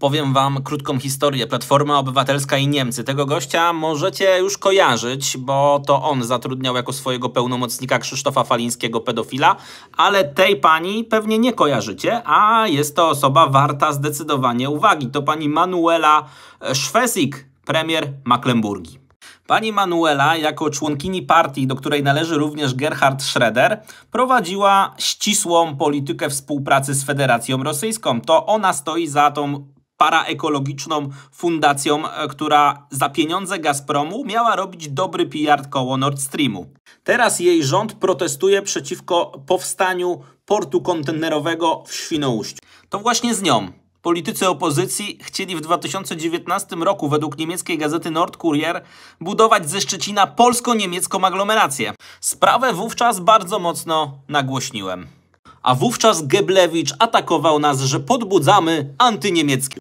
powiem wam krótką historię. Platforma Obywatelska i Niemcy. Tego gościa możecie już kojarzyć, bo to on zatrudniał jako swojego pełnomocnika Krzysztofa Falińskiego pedofila, ale tej pani pewnie nie kojarzycie, a jest to osoba warta zdecydowanie uwagi. To pani Manuela e, Szwesik, premier Mecklenburgii. Pani Manuela, jako członkini partii, do której należy również Gerhard Schroeder, prowadziła ścisłą politykę współpracy z Federacją Rosyjską. To ona stoi za tą paraekologiczną fundacją, e, która za pieniądze Gazpromu miała robić dobry PR koło Nord Streamu. Teraz jej rząd protestuje przeciwko powstaniu portu kontenerowego w Świnoujściu. To właśnie z nią Politycy opozycji chcieli w 2019 roku według niemieckiej gazety Nordkurier budować ze Szczecina polsko-niemiecką aglomerację. Sprawę wówczas bardzo mocno nagłośniłem. A wówczas Geblewicz atakował nas, że podbudzamy antyniemieckie.